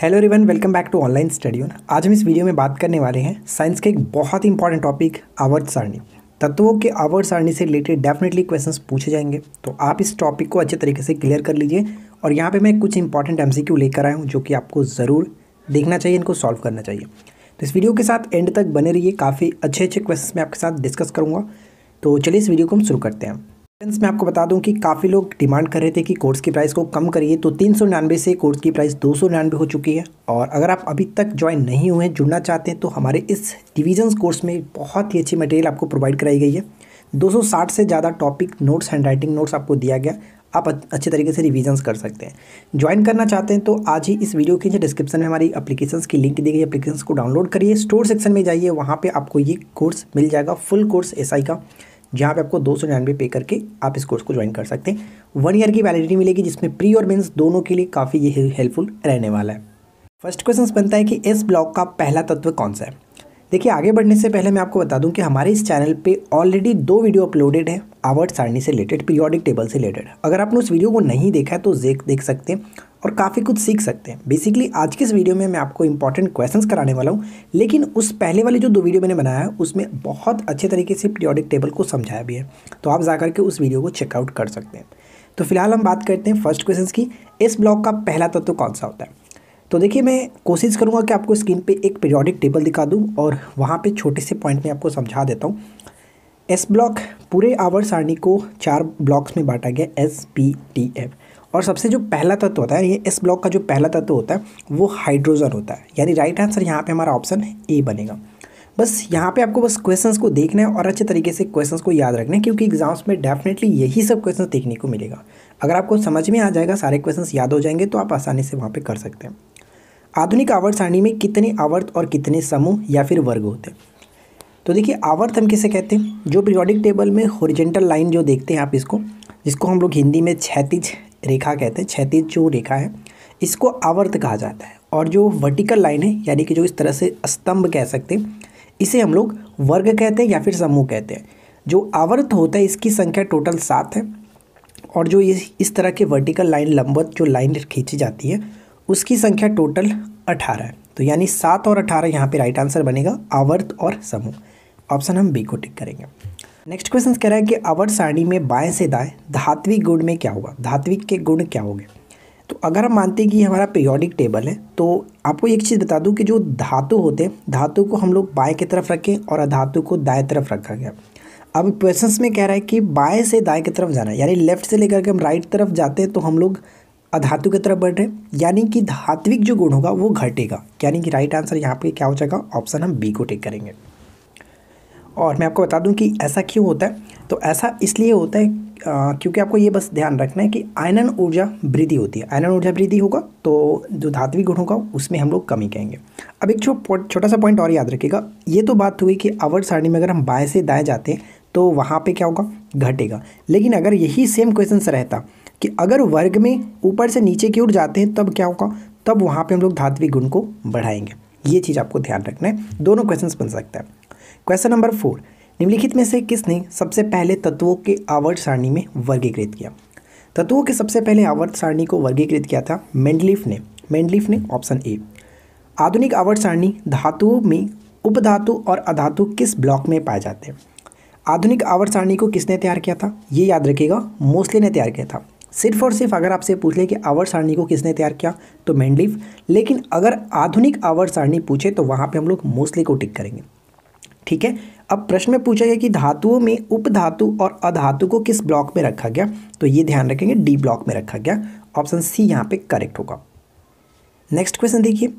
hello रिवन welcome back to online study आज हम इस वीडियो में बात करने वाले हैं साइंस के एक बहुत ही इंपॉर्टेंट टॉपिक आवर्त सारणी तत्वों के आवर्त सारणी से रिलेटेड डेफिनेटली क्वेश्चंस पूछे जाएंगे तो आप इस टॉपिक को अच्छे तरीके से क्लियर कर लीजिए और यहाँ पे मैं कुछ इंपॉर्टेंट एम लेकर आया हूँ जो कि आपको ज़रूर देखना चाहिए इनको सॉल्व करना चाहिए तो इस वीडियो के साथ एंड तक बने रहिए काफ़ी अच्छे अच्छे क्वेश्चन मैं आपके साथ डिस्कस करूँगा तो चलिए इस वीडियो को हम शुरू करते हैं फ्रेंड्स मैं आपको बता दूं कि काफ़ी लोग डिमांड कर रहे थे कि कोर्स की प्राइस को कम करिए तो तीन सौ निन्यानवे से कोर्स की प्राइस दो सौ निन्यानवे हो चुकी है और अगर आप अभी तक ज्वाइन नहीं हुए हैं जुड़ना चाहते हैं तो हमारे इस डिविजन्स कोर्स में बहुत ही अच्छी मटेरियल आपको प्रोवाइड कराई गई है साठ से ज़्यादा topic notes handwriting notes आपको दिया गया आप अच्छे तरीके से रिविजन्स कर सकते हैं ज्वाइन करना चाहते हैं तो आज ही इस वीडियो के डिस्क्रिप्शन में हमारी एप्लीकेशंस की लिंक दी गई अपलीकेशन को डाउनलोड करिए स्टोर सेक्शन में जाइए वहाँ पर आपको ये कोर्स मिल जाएगा फुल कोर्स आई का जहाँ पे आपको दो सौ निन्यानवे पे करके आप इस कोर्स को ज्वाइन कर सकते हैं वन ईयर की वैलिडिटी मिलेगी जिसमें प्री और मेंस दोनों के लिए काफ़ी ये हेल्पफुल रहने वाला है फर्स्ट क्वेश्चन बनता है कि इस ब्लॉग का पहला तत्व कौन सा है देखिए आगे बढ़ने से पहले मैं आपको बता दूं कि हमारे इस चैनल पे ऑलरेडी दो वीडियो अपलोडेड है आवर्ट सारणी से रिलेटेड पीरियोडिक टेबल से रिलेटेड अगर आपने उस वीडियो को नहीं देखा है तो देख सकते हैं और काफ़ी कुछ सीख सकते हैं बेसिकली आज के इस वीडियो में मैं आपको इंपॉर्टेंट क्वेश्चंस कराने वाला हूँ लेकिन उस पहले वाले जो दो वीडियो मैंने बनाया है उसमें बहुत अच्छे तरीके से पीरियोडिक टेबल को समझाया भी है तो आप जा करके उस वीडियो को चेकआउट कर सकते हैं तो फिलहाल हम बात करते हैं फर्स्ट क्वेश्चन की इस ब्लॉक का पहला तत्व तो कौन सा होता है तो देखिए मैं कोशिश करूँगा कि आपको स्क्रीन पर एक पीरियोडिक टेबल दिखा दूँ और वहाँ पर छोटे से पॉइंट में आपको समझा देता हूँ एस ब्लॉक पूरे आवर सारणी को चार ब्लॉक्स में बांटा गया एस पी टी एफ और सबसे जो पहला तत्व होता है ये इस ब्लॉक का जो पहला तत्व होता है वो हाइड्रोजन होता है यानी राइट आंसर यहाँ पे हमारा ऑप्शन ए बनेगा बस यहाँ पे आपको बस क्वेश्चंस को देखना है और अच्छे तरीके से क्वेश्चंस को याद रखना है क्योंकि एग्जाम्स में डेफिनेटली यही सब क्वेश्चन देखने को मिलेगा अगर आपको समझ में आ जाएगा सारे क्वेश्चन याद हो जाएंगे तो आप आसानी से वहाँ पर कर सकते हैं आधुनिक आवर्त सारणी में कितने आवर्त और कितने समूह या फिर वर्ग होते हैं तो देखिए आवर्त हम किसे कहते हैं जो पीरियोडिक टेबल में होरिजेंटल लाइन जो देखते हैं आप इसको जिसको हम लोग हिंदी में क्षैतिज रेखा कहते हैं क्षैतिज जो रेखा है इसको आवर्त कहा जाता है और जो वर्टिकल लाइन है यानी कि जो इस तरह से स्तंभ कह सकते हैं इसे हम लोग वर्ग कहते हैं या फिर समूह कहते हैं जो आवर्त होता है इसकी संख्या टोटल सात है और जो इस इस तरह के वर्टिकल लाइन लंबवत जो लाइन खींची जाती है उसकी संख्या टोटल अठारह है तो यानी सात और अठारह यहाँ पे राइट आंसर बनेगा आवर्त और समूह ऑप्शन हम बी को टिक करेंगे नेक्स्ट क्वेश्चन कह रहा है कि अवर सारणी में बाएं से दाएं धात्विक गुण में क्या होगा धात्विक के गुण क्या होंगे तो अगर हम मानते हैं कि हमारा पीरियोडिक टेबल है तो आपको एक चीज़ बता दूं कि जो धातु होते हैं धातु को हम लोग बाएं की तरफ रखें और अधातु को दाएं तरफ रखा गया अब क्वेश्चन में कह रहा है कि बाएँ से दाएँ की तरफ जाना यानी लेफ्ट से लेकर के हम राइट तरफ जाते हैं तो हम लोग अधातु की तरफ बढ़ रहे हैं यानी कि धात्विक जो गुण होगा वो घटेगा यानी कि राइट आंसर यहाँ पर क्या हो जाएगा ऑप्शन हम बी को टेक करेंगे और मैं आपको बता दूं कि ऐसा क्यों होता है तो ऐसा इसलिए होता है क्योंकि आपको ये बस ध्यान रखना है कि आयनन ऊर्जा वृद्धि होती है आयनन ऊर्जा वृद्धि होगा तो जो धात्विक गुण होगा उसमें हम लोग कमी कहेंगे अब एक छोटा सा पॉइंट और याद रखिएगा ये तो बात हुई कि अवर सारणी में अगर हम बाएँ से दाएँ जाते हैं तो वहाँ पर क्या होगा घटेगा लेकिन अगर यही सेम क्वेश्चन रहता कि अगर वर्ग में ऊपर से नीचे की ओर जाते हैं तब क्या होगा तब वहाँ पर हम लोग धात्विक गुण को बढ़ाएंगे ये चीज़ आपको ध्यान रखना है दोनों क्वेश्चंस बन सकता है क्वेश्चन नंबर फोर निम्नलिखित में से किसने सबसे पहले तत्वों के आवर्त सारणी में वर्गीकृत किया तत्वों के सबसे पहले आवर्त सारणी को वर्गीकृत किया था मेंडलिफ ने मेंडलिफ ने ऑप्शन ए आधुनिक आवर्त सारणी धातुओं में उपधातु और अधातु किस ब्लॉक में पाए जाते हैं आधुनिक आवर्त सारणी को किसने तैयार किया था ये याद रखिएगा मोस्ले ने तैयार किया था सिर्फ और सिर्फ अगर आपसे पूछ ले कि आवर्त सारणी को किसने तैयार किया तो मेंडलिफ लेकिन अगर आधुनिक आवर्त सारणी पूछे तो वहाँ पे हम लोग मोस्ले को टिक करेंगे ठीक है अब प्रश्न में पूछा गया कि धातुओं में उपधातु और अधातु को किस ब्लॉक में रखा गया तो ये ध्यान रखेंगे डी ब्लॉक में रखा गया ऑप्शन सी यहाँ पे करेक्ट होगा नेक्स्ट क्वेश्चन देखिए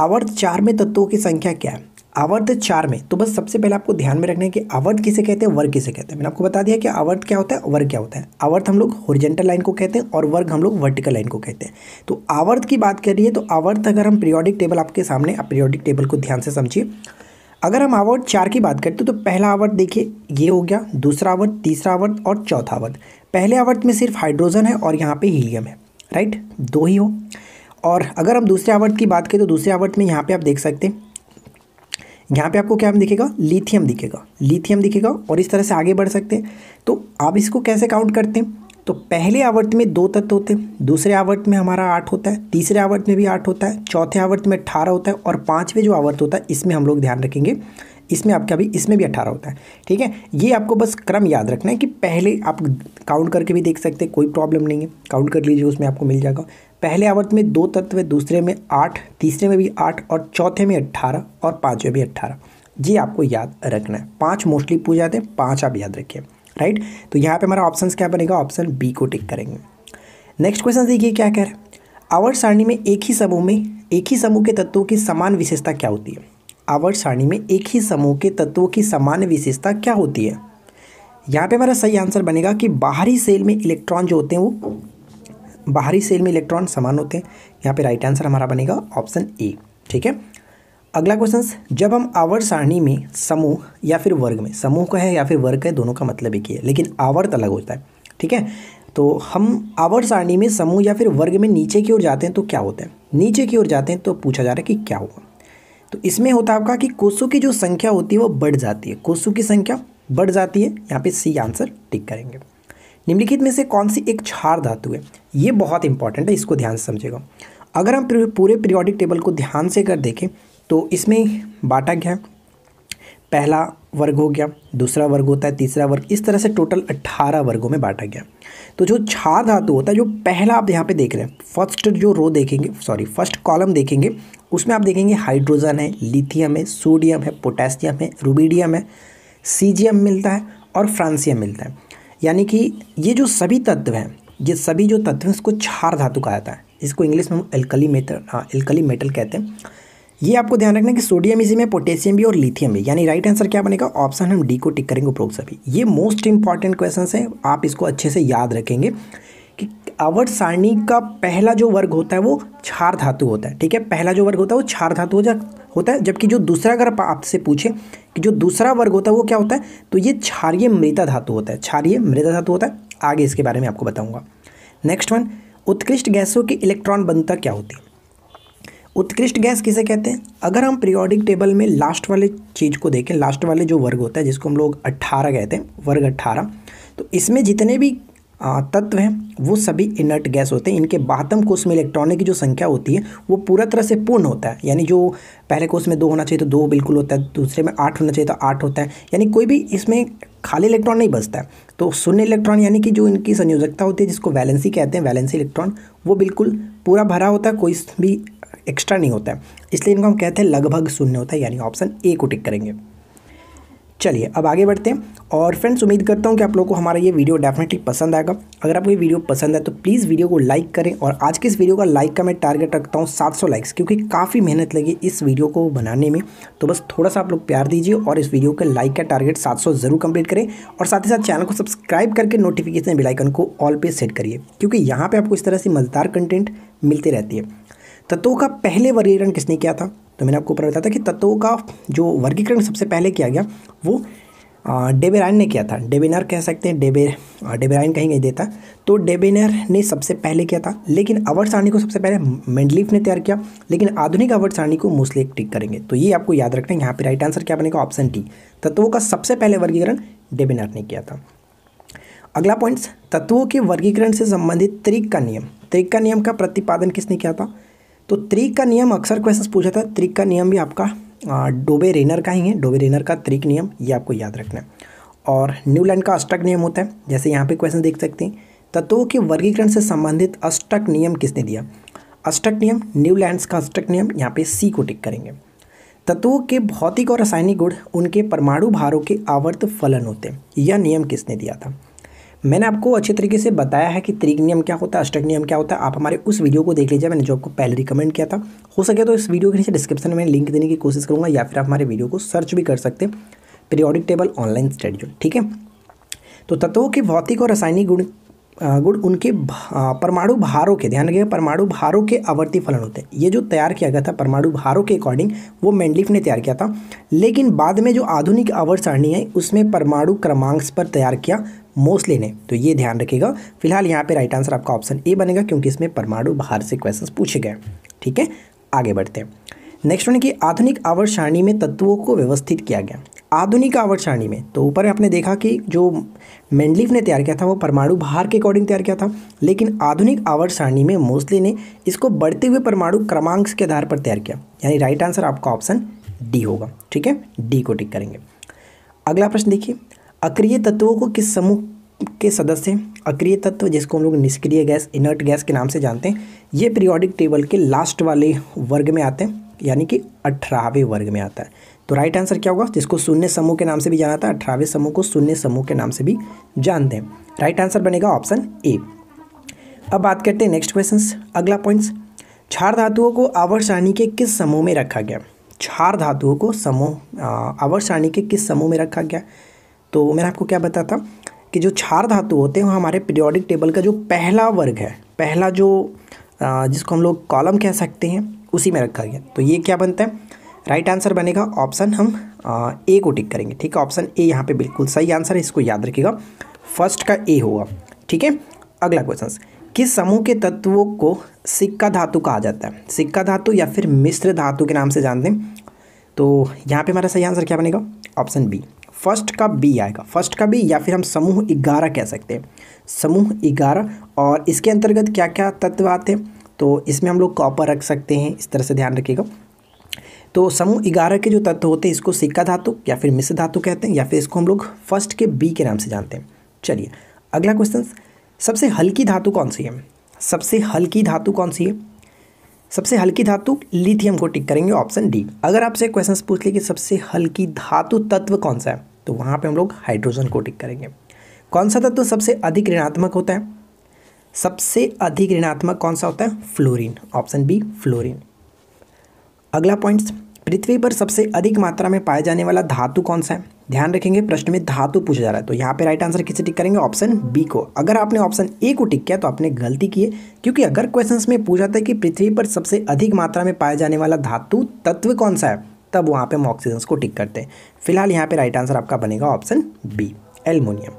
अवर्ध चार में तत्वों की संख्या क्या है अवर्ध चार में तो बस सबसे पहले आपको ध्यान में रखना है कि अवर्ध किसे कहते हैं वर्ग किसे कहते हैं मैंने आपको बता दिया कि अवर्ध क्या होता है वर्ग क्या होता है अवर्ध हम लोग होरिजेंटल लाइन को कहते हैं और वर्ग हम लोग वर्टिकल लाइन को कहते हैं तो अवर्ध की बात करिए तो अवर्ध अगर हम पीरियोडिक टेबल आपके सामने आप पीरियोडिक टेबल को ध्यान से समझिए अगर हम आवर्ट चार की बात करते तो पहला आवर्त देखिए ये हो गया दूसरा आवर्त तीसरा आवर्त और चौथा आवर्त पहले आवर्त में सिर्फ हाइड्रोजन है और यहाँ पे हीलियम है राइट दो ही हो और अगर हम दूसरे आवर्त की बात करें तो दूसरे आवर्त में यहाँ पे आप देख सकते हैं यहाँ पे आपको क्या दिखेगा लिथियम दिखेगा लिथियम दिखेगा और इस तरह से आगे बढ़ सकते हैं तो आप इसको कैसे काउंट करते हैं तो पहले आवर्त में दो तत्व होते हैं दूसरे आवर्त में हमारा आठ होता है तीसरे आवर्त में भी आठ होता है चौथे आवर्त में अट्ठारह होता है और पाँचवें जो आवर्त होता है इसमें हम लोग ध्यान रखेंगे इसमें आपका भी इसमें भी अट्ठारह होता है ठीक है ये आपको बस क्रम याद रखना है कि पहले आप काउंट करके भी देख सकते हैं कोई प्रॉब्लम नहीं है काउंट कर लीजिए उसमें आपको मिल जाएगा पहले आवर्त में दो तत्व दूसरे में आठ तीसरे में भी आठ और चौथे में अट्ठारह और पाँचवें भी अट्ठारह ये आपको याद रखना है पाँच मोस्टली पूछ जाते हैं पाँच आप याद रखिए राइट तो यहाँ पे हमारा ऑप्शन क्या बनेगा ऑप्शन बी को टिक करेंगे नेक्स्ट क्वेश्चन देखिए क्या कह रहा है आवर्त सारणी में एक ही समूह में एक ही समूह के तत्वों की समान विशेषता क्या होती है आवर्त सारणी में एक ही समूह के तत्वों की समान विशेषता क्या होती है यहाँ पे हमारा सही आंसर बनेगा कि बाहरी सेल में इलेक्ट्रॉन जो होते हैं वो बाहरी सेल में इलेक्ट्रॉन समान होते हैं यहाँ पे राइट आंसर हमारा बनेगा ऑप्शन ए ठीक है अगला क्वेश्चन जब हम आवर सारणी में समूह या फिर वर्ग में समूह का है या फिर वर्ग है दोनों का मतलब एक ही है लेकिन आवर्त अलग होता है ठीक है तो हम आवर सारणी में समूह या फिर वर्ग में नीचे की ओर जाते हैं तो क्या होता है नीचे की ओर जाते हैं तो पूछा जा रहा है कि क्या होगा तो इसमें होता है आपका कि कोसों की जो संख्या होती है वो बढ़ जाती है कोसों की संख्या बढ़ जाती है यहाँ पे सी आंसर टिक करेंगे निम्नलिखित में से कौन सी एक क्षार धातु है ये बहुत इंपॉर्टेंट है इसको ध्यान से समझेगा अगर हम पूरे पीरियोडिक टेबल को ध्यान से कर देखें तो इसमें बाटा गया पहला वर्ग हो गया दूसरा वर्ग होता है तीसरा वर्ग इस तरह से टोटल अट्ठारह वर्गों में बांटा गया तो जो छा धातु होता है जो पहला आप यहाँ पे देख रहे हैं फर्स्ट जो रो देखेंगे सॉरी फर्स्ट कॉलम देखेंगे उसमें आप देखेंगे हाइड्रोजन है लिथियम है सोडियम है पोटेशियम है रूबीडियम है सीजियम मिलता है और फ्रांसियम मिलता है यानी कि ये जो सभी तत्व हैं ये सभी जो तत्व हैं इसको क्षार धातु कहा जाता है इसको इंग्लिश में हम एल्कली मेटल एल्कली मेटल कहते हैं ये आपको ध्यान रखना कि सोडियम इसी में पोटेशियम भी और लिथियम भी यानी राइट आंसर क्या बनेगा ऑप्शन हम डी को टिक करेंगे उपरोक्त सभी ये मोस्ट इंपॉर्टेंट क्वेश्चन है आप इसको अच्छे से याद रखेंगे कि अवर सारणी का पहला जो वर्ग होता है वो क्षार धातु होता है ठीक है पहला जो वर्ग होता है वो क्षार धातु होता है जबकि जो दूसरा अगर आपसे पूछे कि जो दूसरा वर्ग होता है वो क्या होता है तो ये क्षारिय मृता धातु होता है क्षारिय मृता धातु होता है आगे इसके बारे में आपको बताऊंगा नेक्स्ट वन उत्कृष्ट गैसों की इलेक्ट्रॉन बनता क्या होती है उत्कृष्ट गैस किसे कहते हैं अगर हम पीरियोडिक टेबल में लास्ट वाले चीज़ को देखें लास्ट वाले जो वर्ग होता है जिसको हम लोग अट्ठारह कहते हैं वर्ग अट्ठारह तो इसमें जितने भी तत्व हैं वो सभी इनर्ट गैस होते हैं इनके बाहतम कोष में इलेक्ट्रॉनिक की जो संख्या होती है वो पूरा तरह से पूर्ण होता है यानी जो पहले कोष में दो होना चाहिए तो दो बिल्कुल होता है दूसरे में आठ होना चाहिए तो आठ होता है यानी कोई भी इसमें खाली इलेक्ट्रॉन नहीं बचता है तो शून्य इलेक्ट्रॉन यानी कि जो इनकी संयोजकता होती है जिसको वैलेंसी कहते हैं वैलेंसी इलेक्ट्रॉन वो बिल्कुल पूरा भरा होता है कोई भी एक्स्ट्रा नहीं होता है इसलिए इनको हम कहते हैं लगभग शून्य होता है यानी ऑप्शन ए को टिक करेंगे चलिए अब आगे बढ़ते हैं और फ्रेंड्स उम्मीद करता हूँ कि आप लोगों को हमारा ये वीडियो डेफिनेटली पसंद आएगा अगर आपको ये वीडियो पसंद है तो प्लीज़ वीडियो को लाइक करें और आज के इस वीडियो का लाइक का मैं टारगेट रखता हूँ 700 लाइक्स क्योंकि काफ़ी मेहनत लगी इस वीडियो को बनाने में तो बस थोड़ा सा आप लोग प्यार दीजिए और इस वीडियो के लाइक का टारगेट सात ज़रूर कंप्लीट करें और साथ ही साथ चैनल को सब्सक्राइब करके नोटिफिकेशन बिलाइकन को ऑल पर सेट करिए क्योंकि यहाँ पर आपको इस तरह से मज़ेदार कंटेंट मिलती रहती है तत्वों का पहले वर्गीकरण किसने किया था तो मैंने आपको ऊपर बताया था कि तत्वों का जो वर्गीकरण सबसे पहले किया गया वो डेबेराइन ने किया था डेबेनर कह सकते हैं डेबे डेबेराइन कहीं नहीं देता तो डेबेनर ने सबसे पहले किया था लेकिन अवर सारणी को सबसे पहले मेंडलीफ ने तैयार किया लेकिन आधुनिक अवर सारणी को मोस्टली टिक करेंगे तो ये आपको याद रखना है यहाँ पे राइट आंसर क्या बनेगा ऑप्शन टी तत्वों का सबसे पहले वर्गीकरण डेबेनर ने किया था अगला पॉइंट्स तत्वों के वर्गीकरण से संबंधित त्रिक का नियम त्रिक का नियम का प्रतिपादन किसने किया था तो त्रिक का नियम अक्सर क्वेश्चन पूछा था त्रिक का नियम भी आपका डोबे रेनर का ही है डोबे रेनर का त्रिक नियम ये आपको याद रखना है और न्यूलैंड का अष्टक नियम होता है जैसे यहाँ पे क्वेश्चन देख सकते हैं तत्वों के वर्गीकरण से संबंधित अष्टक नियम किसने दिया अष्टक नियम न्यूलैंड्स का अष्टक नियम यहाँ पे सी को टिक करेंगे तत्वों के भौतिक और रासायनिक गुण उनके परमाणु भारों के आवर्त फलन होते हैं यह नियम किसने दिया था मैंने आपको अच्छे तरीके से बताया है कि त्रिक नियम क्या होता है अष्टक नियम क्या होता है आप हमारे उस वीडियो को देख लीजिए मैंने जो आपको पहले रिकमेंड किया था हो सके तो इस वीडियो के नीचे डिस्क्रिप्शन में लिंक देने की कोशिश करूँगा या फिर आप हमारे वीडियो को सर्च भी कर सकते हैं पीरियोडिक टेबल ऑनलाइन स्टेड्यूल ठीक है तो तत्वों के भौतिक और रासायनिक गुण गुण उनके भा, परमाणु भारों के ध्यान रखिएगा परमाणु भारों के आवर्ती फलन होते हैं ये जो तैयार किया गया था परमाणु भारों के अकॉर्डिंग वो मेंडलिफ ने तैयार किया था लेकिन बाद में जो आधुनिक आवर्त सारणी है उसमें परमाणु क्रमांक पर तैयार किया मोस्टली ने तो ये ध्यान रखिएगा फिलहाल यहाँ पर राइट आंसर आपका ऑप्शन ए बनेगा क्योंकि इसमें परमाणु भार से क्वेश्चन पूछे गए ठीक है आगे बढ़ते हैं नेक्स्ट वन की आधुनिक आवर्त सारणी में तत्वों को व्यवस्थित किया गया आधुनिक आवर्त सारणी में तो ऊपर आपने देखा कि जो मेंडलिफ ने तैयार किया था वो परमाणु भार के अकॉर्डिंग तैयार किया था लेकिन आधुनिक आवर्त सारणी में मोस्टली ने इसको बढ़ते हुए परमाणु क्रमांक के आधार पर तैयार किया यानी राइट आंसर आपका ऑप्शन डी होगा ठीक है डी को टिक करेंगे अगला प्रश्न देखिए अक्रिय तत्वों को किस समूह के सदस्य अक्रिय तत्व जिसको हम लोग निष्क्रिय गैस इनर्ट गैस के नाम से जानते हैं ये पीरियोडिक टेबल के लास्ट वाले वर्ग में आते हैं यानी कि अठारहवें वर्ग में आता है तो राइट आंसर क्या होगा जिसको शून्य समूह के नाम से भी जाना था अठारहवें समूह को शून्य समूह के नाम से भी जानते हैं राइट आंसर बनेगा ऑप्शन ए अब बात करते हैं नेक्स्ट क्वेश्चन अगला पॉइंट्स क्षार धातुओं को आवर के किस समूह में रखा गया क्षार धातुओं को समूह आवर सारणी के किस समूह में रखा गया तो मैंने आपको क्या बताया था कि जो क्षार धातु होते हैं वो हमारे पीरियोडिक टेबल का जो पहला वर्ग है पहला जो जिसको हम लोग कॉलम कह सकते हैं उसी में रखा गया तो ये क्या बनता है राइट आंसर बनेगा ऑप्शन हम ए को टिक करेंगे ठीक है ऑप्शन ए यहाँ पे बिल्कुल सही आंसर है इसको याद रखिएगा फर्स्ट का ए होगा ठीक है अगला क्वेश्चन किस समूह के तत्वों को सिक्का धातु कहा जाता है सिक्का धातु या फिर मिश्र धातु के नाम से जानते हैं तो यहाँ पे हमारा सही आंसर क्या बनेगा ऑप्शन बी फर्स्ट का बी आएगा फर्स्ट का बी या फिर हम समूह ग्यारह कह सकते हैं समूह ग्यारह और इसके अंतर्गत क्या क्या तत्व आते हैं तो इसमें हम लोग कॉपर रख सकते हैं इस तरह से ध्यान रखिएगा तो समूह ग्यारह के जो तत्व होते हैं इसको सिक्का धातु या फिर मिश्र धातु कहते हैं या फिर इसको हम लोग फर्स्ट के बी के नाम से जानते हैं चलिए अगला क्वेश्चन सबसे हल्की धातु कौन सी है सबसे हल्की धातु कौन सी है सबसे हल्की धातु लिथियम को टिक करेंगे ऑप्शन डी अगर आपसे क्वेश्चन पूछ ले कि सबसे हल्की धातु तत्व कौन सा है तो वहाँ पे हम लोग हाइड्रोजन को टिक करेंगे कौन सा तत्व सबसे अधिक ऋणात्मक होता है सबसे अधिक ऋणात्मक कौन सा होता है फ्लोरीन ऑप्शन बी फ्लोरीन अगला पॉइंट्स पृथ्वी पर सबसे अधिक मात्रा में पाया जाने वाला धातु कौन सा है ध्यान रखेंगे प्रश्न में धातु पूछा जा रहा है तो यहाँ पे राइट आंसर किसे टिक करेंगे ऑप्शन बी को अगर आपने ऑप्शन ए को टिक किया तो आपने गलती की है क्योंकि अगर क्वेश्चन में पूछा था कि पृथ्वी पर सबसे अधिक मात्रा में पाया जाने वाला धातु तत्व कौन सा है तब वहाँ पे हम ऑक्सीजन को टिक करते हैं फिलहाल यहाँ पे राइट आंसर आपका बनेगा ऑप्शन बी एलमोनियम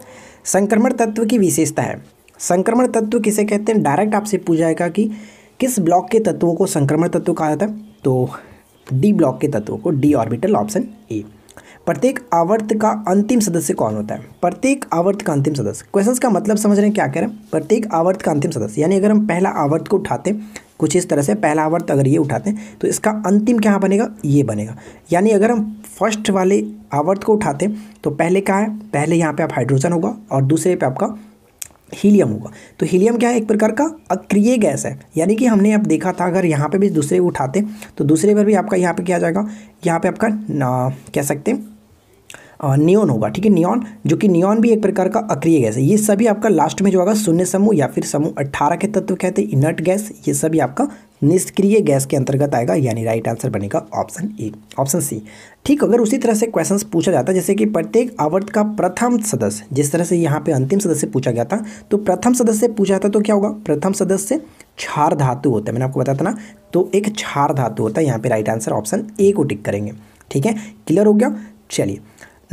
संक्रमण तत्व की विशेषता है संक्रमण तत्व किसे कहते हैं डायरेक्ट आपसे पूछा जाएगा कि किस ब्लॉक के तत्वों को संक्रमण तत्व कहा जाता है तो डी ब्लॉक के तत्वों को डी ऑर्बिटल ऑप्शन ए प्रत्येक आवर्त का अंतिम सदस्य कौन होता है प्रत्येक आवर्त का अंतिम सदस्य क्वेश्चंस का मतलब समझ रहे हैं क्या कह रहे हैं प्रत्येक आवर्त का अंतिम सदस्य यानी अगर हम पहला आवर्त को उठाते हैं कुछ इस तरह से पहला आवर्त अगर ये उठाते हैं तो इसका अंतिम क्या बनेगा ये बनेगा यानी अगर हम फर्स्ट वाले आवर्त को उठाते हैं तो पहले क्या है पहले यहाँ पे आप हाइड्रोजन होगा और दूसरे पे आपका हीलियम होगा तो हीलियम क्या है एक प्रकार का अक्रिय गैस है यानी कि हमने अब देखा था अगर यहाँ पे भी दूसरे उठाते तो दूसरे पर भी आपका यहाँ पे क्या जाएगा यहाँ पे आपका ना, कह सकते हैं नियोन होगा ठीक है नियोन जो कि नियोन भी एक प्रकार का अक्रिय गैस है ये सभी आपका लास्ट में जो होगा शून्य समूह या फिर समूह अट्ठारह के तत्व कहते हैं इनर्ट गैस ये सभी आपका निष्क्रिय गैस के अंतर्गत आएगा यानी राइट आंसर बनेगा ऑप्शन ए ऑप्शन सी ठीक अगर उसी तरह से क्वेश्चंस पूछा जाता है जैसे कि प्रत्येक आवर्त का प्रथम सदस्य जिस तरह से यहाँ पे अंतिम सदस्य पूछा गया था तो प्रथम सदस्य पूछा जाता तो क्या होगा प्रथम सदस्य क्षार धातु होता है मैंने आपको बताया था ना तो एक क्षार धातु होता है यहाँ पर राइट आंसर ऑप्शन ए को टिक करेंगे ठीक है क्लियर हो गया चलिए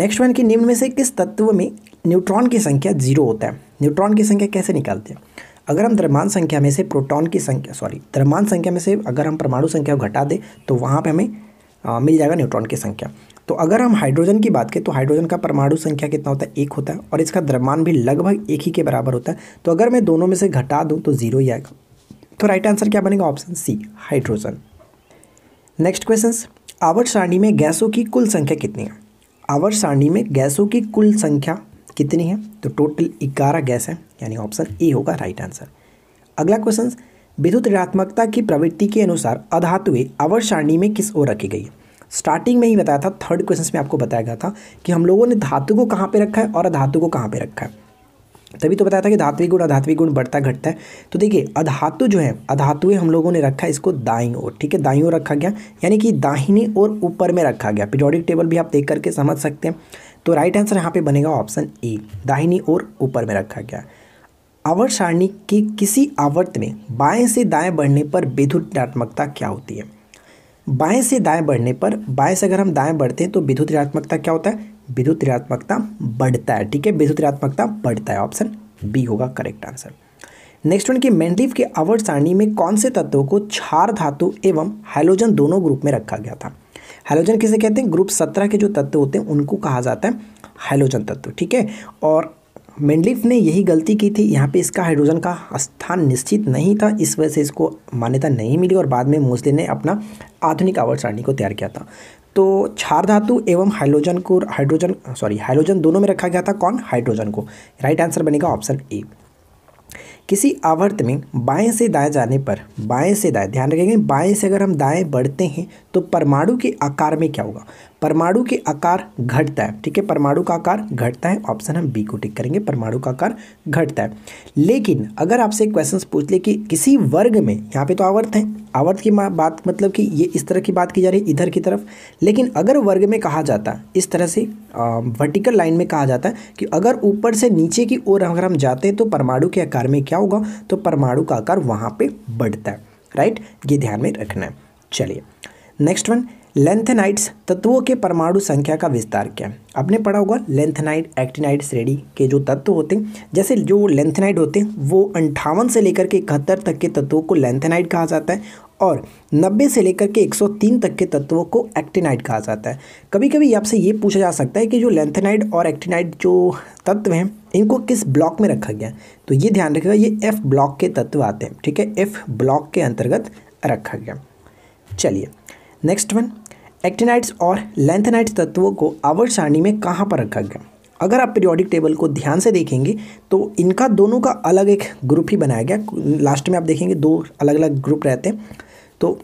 नेक्स्ट वन की निम्न में से किस तत्व में न्यूट्रॉन की संख्या जीरो होता है न्यूट्रॉन की संख्या कैसे निकालते हैं अगर हम द्रव्यमान संख्या में से प्रोटॉन की संख्या सॉरी द्रव्यमान संख्या में से अगर हम परमाणु संख्या को घटा दें तो वहाँ पर हमें आ, मिल जाएगा न्यूट्रॉन की संख्या तो अगर हम हाइड्रोजन की बात करें तो हाइड्रोजन का परमाणु संख्या कितना होता है एक होता है और इसका द्रव्यमान भी लगभग एक ही के बराबर होता है तो अगर मैं दोनों में से घटा दूँ तो ज़ीरो ही आएगा तो राइट आंसर क्या बनेगा option C hydrogen next question आवर्त सारणी में गैसों की कुल संख्या कितनी है आवर्त सारणी में गैसों की कुल संख्या कितनी है तो टोटल ग्यारह गैस है यानी ऑप्शन ए होगा राइट आंसर अगला क्वेश्चन विद्युत ऋणात्मकता की प्रवृत्ति के अनुसार अधातुएं अवर सारणी में किस ओर रखी गई है स्टार्टिंग में ही बताया था थर्ड क्वेश्चन में आपको बताया गया था कि हम लोगों ने धातु को कहाँ पे रखा है और अधातु को कहाँ पे रखा है तभी तो बताया था कि धात्विक गुण अधात्विक गुण बढ़ता घटता है तो देखिए अधातु जो है अधातुएं हम लोगों ने रखा है इसको दाई ओर ठीक है दाई ओर रखा गया यानी कि दाहिनी और ऊपर में रखा गया पीरियोडिक टेबल भी आप देख करके समझ सकते हैं तो राइट आंसर यहाँ पे बनेगा ऑप्शन ए दाहिनी ओर ऊपर में रखा गया आवर्त सारणी के किसी आवर्त में बाएं से दाएं बढ़ने पर विद्युत ऋणात्मकता क्या होती है बाएं से दाएं बढ़ने पर बाएं से अगर हम दाएं बढ़ते हैं तो विद्युत ऋणात्मकता क्या होता है विद्युत ऋणात्मकता बढ़ता है ठीक है विद्युत ऋणात्मकता बढ़ता है ऑप्शन बी होगा करेक्ट आंसर नेक्स्ट वन की मेंडलीफ के आवर्त सारणी में कौन से तत्वों को क्षार धातु एवं हाइलोजन दोनों ग्रुप में रखा गया था हेलोजन किसे कहते हैं ग्रुप सत्रह के जो तत्व होते हैं उनको कहा जाता है हेलोजन तत्व ठीक है और मेंडलिफ ने यही गलती की थी यहाँ पे इसका हाइड्रोजन का स्थान निश्चित नहीं था इस वजह से इसको मान्यता नहीं मिली और बाद में मोस्ले ने अपना आधुनिक आवर्त सारणी को तैयार किया था तो क्षार धातु एवं हाइड्रोजन को हाइड्रोजन सॉरी हाइड्रोजन दोनों में रखा गया था कौन हाइड्रोजन को राइट आंसर बनेगा ऑप्शन ए किसी आवर्त में बाएं से दाएं जाने पर बाएं से दाएं ध्यान रखेंगे बाएं से अगर हम दाएं बढ़ते हैं तो परमाणु के आकार में क्या होगा परमाणु के आकार घटता है ठीक है परमाणु का आकार घटता है ऑप्शन हम बी को टिक करेंगे परमाणु का आकार घटता है लेकिन अगर आपसे क्वेश्चन पूछ ले कि किसी वर्ग में यहाँ पे तो आवर्त है आवर्त की बात मतलब कि ये इस तरह की बात की जा रही है इधर की तरफ लेकिन अगर वर्ग में कहा जाता है इस तरह से वर्टिकल लाइन में कहा जाता है कि अगर ऊपर से नीचे की ओर अगर हम जाते हैं तो परमाणु के आकार में क्या होगा तो परमाणु का आकार वहाँ पर बढ़ता है राइट ये ध्यान में रखना है चलिए नेक्स्ट वन लेंथेनाइट्स तत्वों के परमाणु संख्या का विस्तार क्या है आपने पढ़ा होगा लेंथेनाइट एक्टिनाइट श्रेणी के जो तत्व होते हैं जैसे जो लेंथेनाइट होते हैं वो अंठावन से लेकर के इकहत्तर तक के तत्वों को लेंथेनाइट कहा जाता है और 90 से लेकर के 103 तक के तत्वों को एक्टिनाइट कहा जाता है कभी कभी आपसे ये पूछा जा सकता है कि जो लेंथेनाइट और एक्टिनाइट जो तत्व हैं इनको किस ब्लॉक में रखा गया तो ये ध्यान रखेगा ये एफ ब्लॉक के तत्व आते हैं ठीक है एफ ब्लॉक के अंतर्गत रखा गया चलिए नेक्स्ट वन एक्टिनाइट्स और लेंथेनाइट्स तत्वों को आवर्त सारणी में कहाँ पर रखा गया अगर आप पीरियोडिक टेबल को ध्यान से देखेंगे तो इनका दोनों का अलग एक ग्रुप ही बनाया गया लास्ट में आप देखेंगे दो अलग अलग ग्रुप रहते हैं तो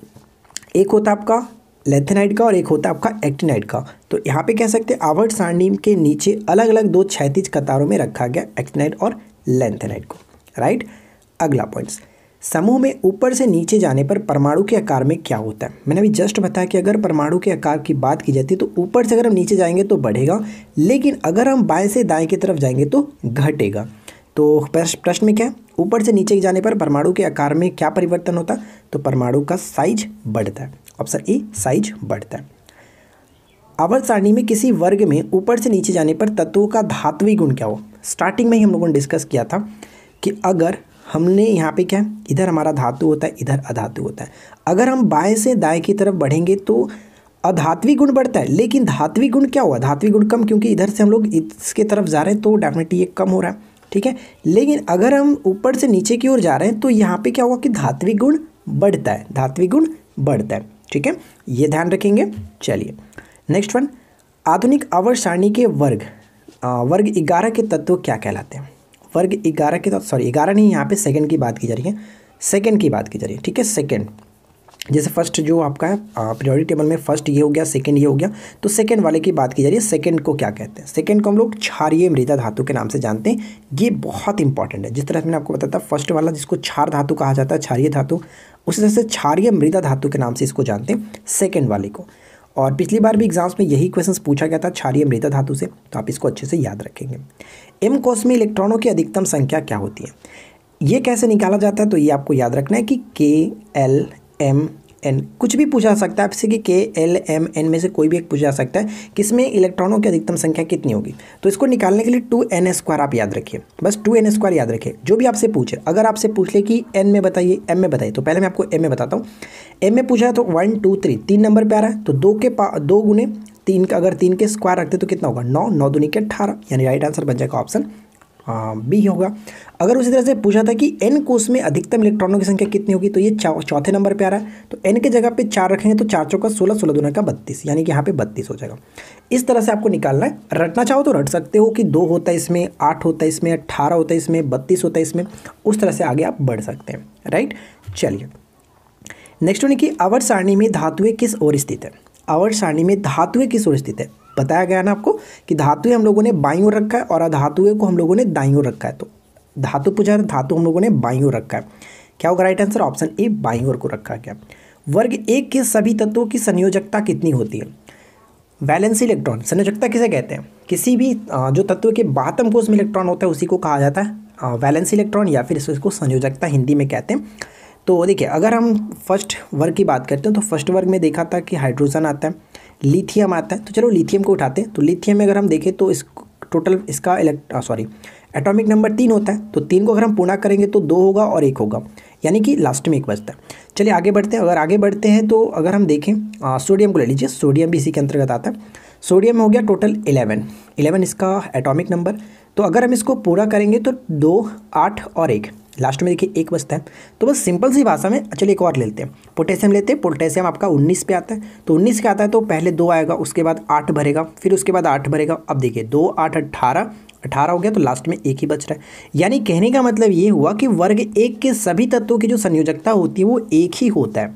एक होता आपका लेंथेनाइट का और एक होता है आपका एक्टिनाइट का तो यहाँ पे कह सकते हैं आवर्त सारणी के नीचे अलग अलग दो क्षैतिज कतारों में रखा गया एक्टिनाइट और लेंथेनाइट को राइट अगला पॉइंट्स समूह में ऊपर से नीचे जाने पर परमाणु के आकार में क्या होता है मैंने अभी जस्ट बताया कि अगर परमाणु के आकार की बात की जाती है तो ऊपर से अगर हम नीचे जाएंगे तो बढ़ेगा लेकिन अगर हम बाएं से दाएं की तरफ जाएंगे तो घटेगा तो प्रश्न में क्या है ऊपर से नीचे जाने पर परमाणु के आकार में क्या परिवर्तन होता है तो परमाणु का साइज बढ़ता है ऑप्शन ए साइज बढ़ता है आवर्त सारणी में किसी वर्ग में ऊपर से नीचे जाने पर तत्वों का धात्विक गुण क्या हो स्टार्टिंग में ही हम लोगों ने डिस्कस किया था कि अगर हमने यहाँ पे क्या इधर हमारा धातु होता है इधर अधातु होता है अगर हम बाएं से दाएं की तरफ बढ़ेंगे तो अधात्वी गुण बढ़ता है लेकिन धात्वी गुण क्या हुआ धात्वी गुण कम क्योंकि इधर से हम लोग इसके तरफ जा रहे हैं तो डेफिनेटली ये कम हो रहा है ठीक है लेकिन अगर हम ऊपर से नीचे की ओर जा रहे हैं तो यहाँ पर क्या हुआ कि धात्वी गुण बढ़ता है धात्वी गुण बढ़ता है ठीक है ये ध्यान रखेंगे चलिए नेक्स्ट वन आधुनिक अवर सारणी के वर्ग आ, वर्ग ग्यारह के तत्व क्या कहलाते हैं वर्ग ग्यारह की सॉरी तो, ग्यारह नहीं यहाँ पे सेकंड की बात की जा रही है सेकंड की बात की जा रही है ठीक है सेकंड जैसे फर्स्ट जो आपका है प्रायोरिटी टेबल में फर्स्ट ये हो गया सेकंड ये हो गया तो सेकंड वाले की बात की जा रही है सेकंड को क्या कहते हैं सेकंड को हम लोग क्षारीय मृदा धातु के नाम से जानते हैं ये बहुत इंपॉर्टेंट है जिस तरह से मैंने आपको बताया था फर्स्ट वाला जिसको क्षार धातु कहा जाता है क्षारीय धातु उसी तरह से क्षारीय मृदा धातु के नाम से इसको जानते हैं सेकेंड वाले को और पिछली बार भी एग्जाम्स में यही क्वेश्चन पूछा गया था क्षारीय मृत धातु से तो आप इसको अच्छे से याद रखेंगे एम कोष में इलेक्ट्रॉनों की अधिकतम संख्या क्या होती है ये कैसे निकाला जाता है तो ये आपको याद रखना है कि के एल एम एन कुछ भी पूछा सकता है आपसे कि के एल एम एन में से कोई भी एक पूछा सकता है कि इसमें इलेक्ट्रॉनों की अधिकतम संख्या कितनी होगी तो इसको निकालने के लिए टू एन स्क्वायर आप याद रखिए बस टू एन स्क्वायर याद रखिए जो भी आपसे पूछे अगर आपसे पूछ ले कि एन में बताइए एम में बताइए तो पहले मैं आपको एम में बताता हूँ एम में पूछा तो वन टू थ्री तीन नंबर पर आ रहा है तो दो के पा दो गुने तीन का अगर तीन के स्क्वायर रखते तो कितना होगा नौ नौ दुनिया के अठारह यानी राइट आंसर बन जाएगा ऑप्शन बी हाँ, होगा अगर उसी तरह से पूछा था कि एन कोष में अधिकतम इलेक्ट्रॉनों की संख्या कितनी होगी तो ये चौथे नंबर पे आ रहा है तो एन के जगह पे चार रखेंगे तो चार चौका सोलह सोलह दोनों का बत्तीस यानी कि यहाँ पे बत्तीस हो जाएगा इस तरह से आपको निकालना है रटना चाहो तो रट सकते हो कि दो होता है इसमें आठ होता है इसमें अट्ठारह होता है इसमें बत्तीस होता है इसमें उस तरह से आगे आप बढ़ सकते हैं राइट चलिए नेक्स्ट होने की अवर सारणी में धातुएं किस ओर स्थित है अवर सारणी में धातुएं किस ओर स्थित है बताया गया ना आपको कि धातु हम लोगों ने बाई ओर रखा है और अधातुए को हम लोगों ने दाई ओर रखा है तो धातु पूछा है धातु हम लोगों ने बाई ओर रखा है क्या होगा राइट आंसर ऑप्शन ए बाई ओर को रखा गया वर्ग एक के सभी तत्वों की संयोजकता कितनी होती है वैलेंस इलेक्ट्रॉन संयोजकता किसे कहते हैं किसी भी जो तत्व के बातम कोष में इलेक्ट्रॉन होता है उसी को कहा जाता है वैलेंस इलेक्ट्रॉन या फिर इसको संयोजकता हिंदी में कहते हैं तो देखिए अगर हम फर्स्ट वर्ग की बात करते हैं तो फर्स्ट वर्ग में देखा था कि हाइड्रोजन आता है लिथियम आता है तो चलो लिथियम को उठाते हैं तो लिथियम में अगर हम देखें तो इस टोटल इसका इलेक्ट सॉरी एटॉमिक नंबर तीन होता है तो तीन को अगर हम पूर्णा करेंगे तो दो होगा और एक होगा यानी कि लास्ट में एक बचता है चलिए आगे बढ़ते हैं अगर आगे बढ़ते हैं तो अगर हम देखें आ, सोडियम को ले लीजिए सोडियम भी इसी के अंतर्गत आता है सोडियम हो गया टोटल इलेवन इलेवन इसका एटॉमिक नंबर तो अगर हम इसको पूरा करेंगे तो दो आठ और एक लास्ट में देखिए एक बचता है तो बस सिंपल सी भाषा में चलिए एक और ले लेते हैं पोटेशियम लेते हैं पोटेशियम आपका 19 पे आता है तो 19 का आता है तो पहले दो आएगा उसके बाद आठ भरेगा फिर उसके बाद आठ भरेगा अब देखिए दो आठ अट्ठारह अठारह हो गया तो लास्ट में एक ही बच रहा है यानी कहने का मतलब ये हुआ कि वर्ग एक के सभी तत्वों की जो संयोजकता होती है वो एक ही होता है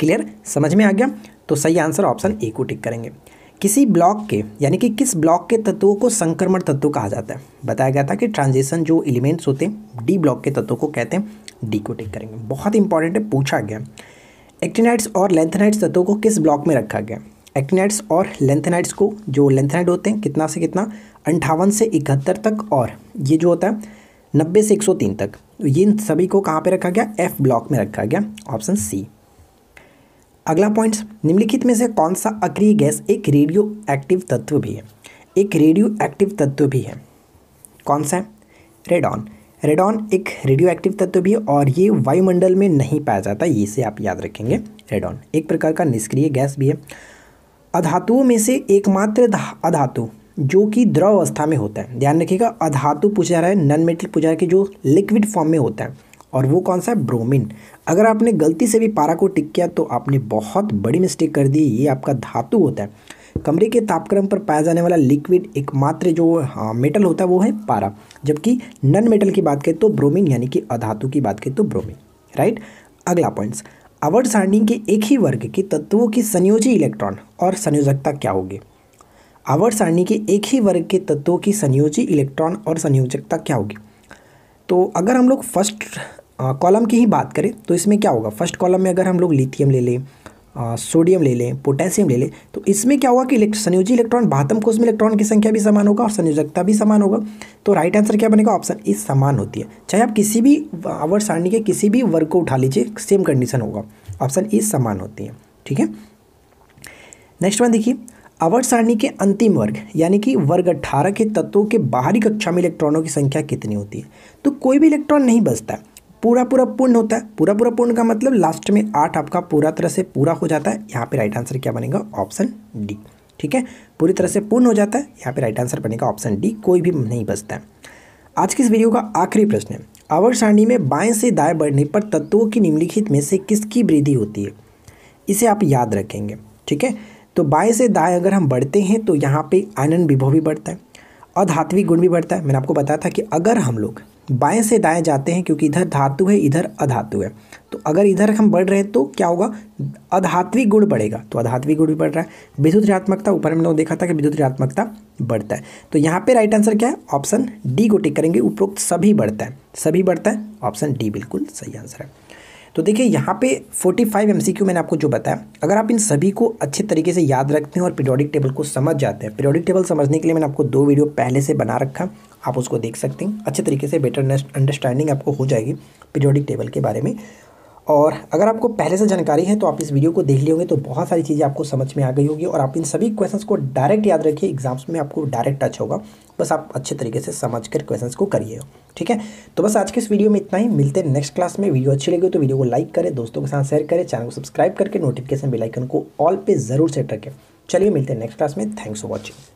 क्लियर समझ में आ गया तो सही आंसर ऑप्शन ए को टिक करेंगे किसी ब्लॉक के यानी कि किस ब्लॉक के तत्वों को संक्रमण तत्व कहा जाता है बताया गया था कि ट्रांजिशन जो एलिमेंट्स होते हैं डी ब्लॉक के तत्वों को कहते हैं डी को टिक करेंगे बहुत इंपॉर्टेंट है पूछा गया एक्टिनाइट्स और लेंथेनाइट्स तत्वों को किस ब्लॉक में रखा गया एक्टिनाइट्स और लेंथेनाइट्स को जो लेंथेनाइट होते हैं कितना से कितना अंठावन से इकहत्तर तक और ये जो होता है नब्बे से एक सौ तीन तक ये इन सभी को कहाँ पे रखा गया एफ ब्लॉक में रखा गया ऑप्शन सी अगला पॉइंट निम्नलिखित में से कौन सा अक्रिय गैस एक रेडियो एक्टिव तत्व भी है एक रेडियो एक्टिव तत्व भी है कौन सा है रेडॉन रेडॉन एक रेडियो एक्टिव तत्व भी है और ये वायुमंडल में नहीं पाया जाता ये से आप याद रखेंगे रेडॉन एक प्रकार का निष्क्रिय गैस भी है अधातुओं में से एकमात्र अधातु जो कि द्रव अवस्था में होता है ध्यान रखिएगा अधातु पूछा रहा है नॉन मेटल पूछा रहा है कि जो लिक्विड फॉर्म में होता है और वो कौन सा है ब्रोमिन अगर आपने गलती से भी पारा को टिक किया तो आपने बहुत बड़ी मिस्टेक कर दी ये आपका धातु होता है कमरे के तापक्रम पर पाया जाने वाला लिक्विड एकमात्र जो हाँ, मेटल होता है वो है पारा जबकि नन मेटल की बात करें तो ब्रोमीन यानी कि अधातु की बात करें तो ब्रोमीन राइट अगला पॉइंट्स अवर्ड सारणी के एक ही वर्ग के तत्वों की संयोजी इलेक्ट्रॉन और संयोजकता क्या होगी अवर्ड सारणी के एक ही वर्ग के तत्वों की संयोजी इलेक्ट्रॉन और संयोजकता क्या होगी तो अगर हम लोग फर्स्ट कॉलम की ही बात करें तो इसमें क्या होगा फर्स्ट कॉलम में अगर हम लोग लिथियम ले लें सोडियम ले लें पोटेशियम ले लें तो इसमें क्या होगा कि संयोजी इलेक्ट्रॉन बातम कोष में इलेक्ट्रॉन की संख्या भी समान होगा और संयोजकता भी समान होगा तो राइट आंसर क्या बनेगा ऑप्शन ए समान होती है चाहे आप किसी भी आवर सारणी के किसी भी वर्ग को उठा लीजिए सेम कंडीशन होगा ऑप्शन ए समान होती है ठीक है नेक्स्ट वन देखिए अवर सारणी के अंतिम वर्ग यानी कि वर्ग 18 के तत्वों के बाहरी कक्षा में इलेक्ट्रॉनों की संख्या कितनी होती है तो कोई भी इलेक्ट्रॉन नहीं बचता है पूरा पूरा पूर्ण होता है पूरा पूरा पूर्ण का मतलब लास्ट में आठ आपका पूरा तरह से पूरा हो जाता है यहाँ पे राइट आंसर क्या बनेगा ऑप्शन डी ठीक है पूरी तरह से पूर्ण हो जाता है यहाँ पे राइट आंसर बनेगा ऑप्शन डी कोई भी नहीं बचता है आज की इस वीडियो का आखिरी प्रश्न है अवर सारणी में बाएँ से दाएँ बढ़ने पर तत्वों की निम्नलिखित में से किसकी वृद्धि होती है इसे आप याद रखेंगे ठीक है तो बाएँ से दाएँ अगर हम बढ़ते हैं तो यहाँ पर आनंद विभव भी बढ़ता है और गुण भी बढ़ता है मैंने आपको बताया था कि अगर हम लोग बाएं से दाएं जाते हैं क्योंकि इधर धातु है इधर अधातु है तो अगर इधर हम बढ़ रहे हैं तो क्या होगा अधात्विक गुण बढ़ेगा तो अधात्विक गुण भी बढ़ रहा है विद्युत ऋणात्मकता ऊपर हम देखा था कि विद्युत ऋणात्मकता बढ़ता है तो यहाँ पे राइट आंसर क्या है ऑप्शन डी को टिक करेंगे उपरोक्त सभी बढ़ता है सभी बढ़ता है ऑप्शन डी बिल्कुल सही आंसर है तो देखिए यहाँ पे 45 फाइव मैंने आपको जो बताया अगर आप इन सभी को अच्छे तरीके से याद रखते हैं और पीरियोडिक टेबल को समझ जाते हैं पीरियोडिक टेबल समझने के लिए मैंने आपको दो वीडियो पहले से बना रखा आप उसको देख सकते हैं अच्छे तरीके से बेटर अंडरस्टैंडिंग आपको हो जाएगी पीरियोडिक टेबल के बारे में और अगर आपको पहले से जानकारी है तो आप इस वीडियो को देख लिए होंगे तो बहुत सारी चीज़ें आपको समझ में आ गई होगी और आप इन सभी क्वेश्चंस को डायरेक्ट याद रखिए एग्जाम्स में आपको डायरेक्ट टच होगा बस आप अच्छे तरीके से समझ कर क्वेश्चन को करिए ठीक है तो बस आज के इस वीडियो में इतना ही मिलते हैं नेक्स्ट क्लास में वीडियो अच्छी लगी तो वीडियो को लाइक करें दोस्तों के साथ शेयर करें चैनल को सब्सक्राइब करके नोटिफिकेशन बिलाइकन को ऑल पर ज़रूर सेट रखें चलिए मिलते हैं नेक्स्ट क्लास में थैंक्स फॉर वॉचिंग